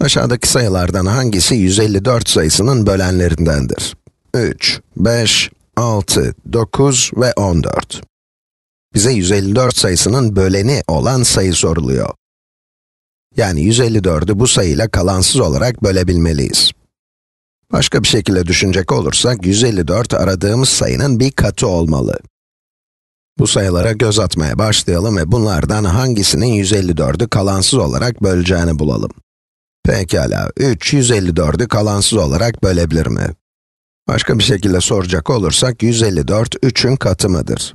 Aşağıdaki sayılardan hangisi 154 sayısının bölenlerindendir? 3, 5, 6, 9 ve 14. Bize 154 sayısının böleni olan sayı soruluyor. Yani 154'ü bu sayıyla kalansız olarak bölebilmeliyiz. Başka bir şekilde düşünecek olursak, 154 aradığımız sayının bir katı olmalı. Bu sayılara göz atmaya başlayalım ve bunlardan hangisinin 154'ü kalansız olarak böleceğini bulalım. Pekala, 3, kalansız olarak bölebilir mi? Başka bir şekilde soracak olursak, 154, 3'ün katı mıdır?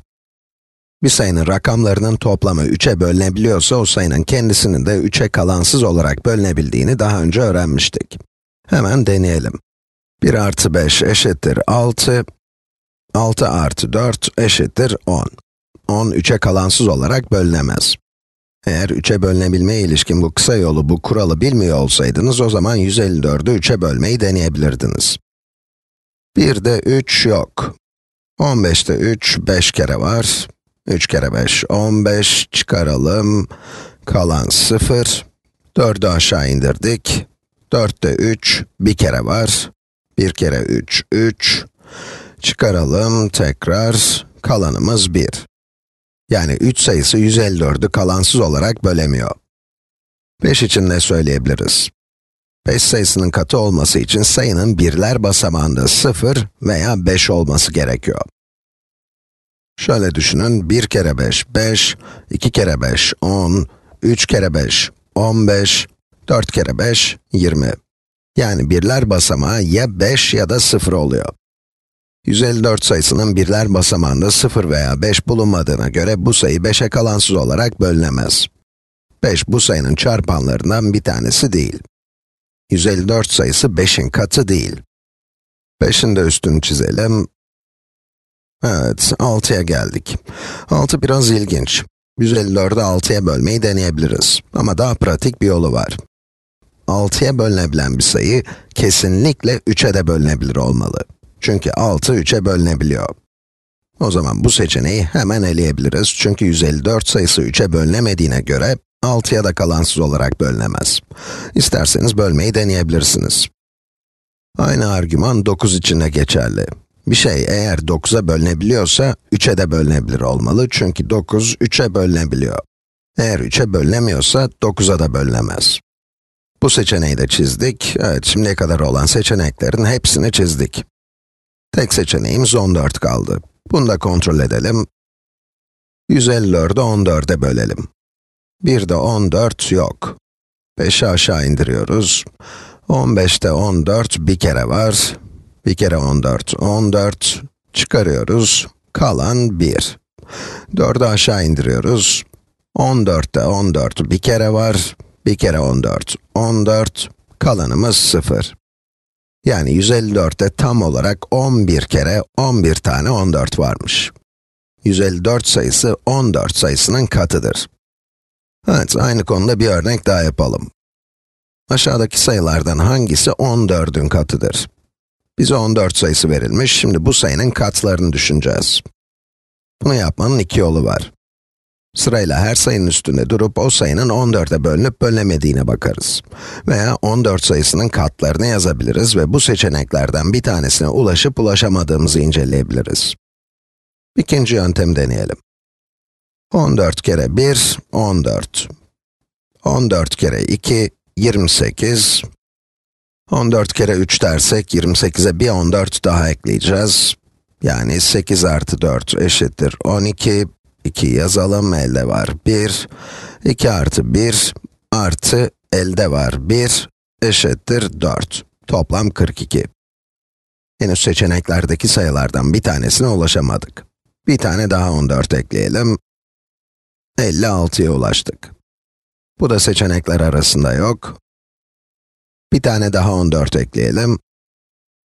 Bir sayının rakamlarının toplamı 3'e bölünebiliyorsa, o sayının kendisinin de 3'e kalansız olarak bölünebildiğini daha önce öğrenmiştik. Hemen deneyelim. 1 artı 5 eşittir 6, 6 artı 4 eşittir 10. 10, 3'e kalansız olarak bölünemez. Eğer 3'e bölünebilmeye ilişkin bu kısa yolu, bu kuralı bilmiyor olsaydınız, o zaman 154'ü 3'e bölmeyi deneyebilirdiniz. 1'de 3 yok. 15'te 3, 5 kere var. 3 kere 5, 15 çıkaralım. Kalan 0. 4'ü aşağı indirdik. 4'te 3, bir kere var. 1 kere 3, 3. Çıkaralım tekrar. Kalanımız 1. Yani 3 sayısı 154'ü kalansız olarak bölemiyor. 5 için ne söyleyebiliriz? 5 sayısının katı olması için sayının birler basamağında 0 veya 5 olması gerekiyor. Şöyle düşünün, 1 kere 5, 5, 2 kere 5, 10, 3 kere 5, 15, 4 kere 5, 20. Yani birler basamağı ya 5 ya da 0 oluyor. 154 sayısının birler basamağında 0 veya 5 bulunmadığına göre bu sayı 5'e kalansız olarak bölünemez. 5 bu sayının çarpanlarından bir tanesi değil. 154 sayısı 5'in katı değil. 5'in de üstünü çizelim. Evet, 6'ya geldik. 6 biraz ilginç. 154'ü 6'ya bölmeyi deneyebiliriz. Ama daha pratik bir yolu var. 6'ya bölünebilen bir sayı, kesinlikle 3'e de bölünebilir olmalı. Çünkü 6 3'e bölünebiliyor. O zaman bu seçeneği hemen eleyebiliriz. Çünkü 154 sayısı 3'e bölünemediğine göre 6'ya da kalansız olarak bölünemez. İsterseniz bölmeyi deneyebilirsiniz. Aynı argüman 9 için de geçerli. Bir şey eğer 9'a bölünebiliyorsa 3'e de bölünebilir olmalı çünkü 9 3'e bölünebiliyor. Eğer 3'e bölünemiyorsa 9'a da bölünemez. Bu seçeneği de çizdik. Evet, şimdiye kadar olan seçeneklerin hepsini çizdik. Tek seçeneğimiz 14 kaldı. Bunu da kontrol edelim. 154'ü 14'e bölelim. Bir de 14 yok. 5'i aşağı indiriyoruz. 15'te 14 bir kere var. Bir kere 14, 14. Çıkarıyoruz. Kalan 1. 4'ü aşağı indiriyoruz. 14'te 14 bir kere var. Bir kere 14, 14. Kalanımız 0. Yani 154'te tam olarak 11 kere 11 tane 14 varmış. 154 sayısı 14 sayısının katıdır. Evet, aynı konuda bir örnek daha yapalım. Aşağıdaki sayılardan hangisi 14'ün katıdır? Bize 14 sayısı verilmiş, şimdi bu sayının katlarını düşüneceğiz. Bunu yapmanın iki yolu var. Sırayla her sayının üstünde durup o sayının 14'e bölünüp bölünemediğine bakarız. Veya 14 sayısının katlarını yazabiliriz ve bu seçeneklerden bir tanesine ulaşıp ulaşamadığımızı inceleyebiliriz. İkinci yöntem deneyelim. 14 kere 1, 14. 14 kere 2, 28. 14 kere 3 dersek, 28'e bir 14 daha ekleyeceğiz. Yani 8 artı 4 eşittir 12, 2 yazalım elde var 1. 2 artı 1 artı elde var 1 eşittir 4. Toplam 42. Henüz seçeneklerdeki sayılardan bir tanesine ulaşamadık. Bir tane daha 14 ekleyelim. 56'ya ulaştık. Bu da seçenekler arasında yok. Bir tane daha 14 ekleyelim.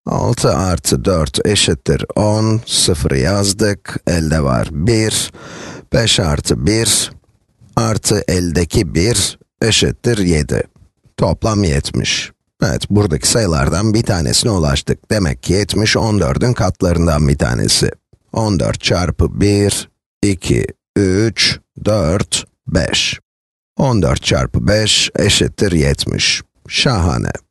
6 artı 4 eşittir 10. 0 yazdık. Elde var 1. 5 artı 1 artı eldeki 1 eşittir 7. Toplam 70. Evet, buradaki sayılardan bir tanesine ulaştık. Demek ki 70, 14'ün katlarından bir tanesi. 14 çarpı 1, 2, 3, 4, 5. 14 çarpı 5 eşittir 70. Şahane.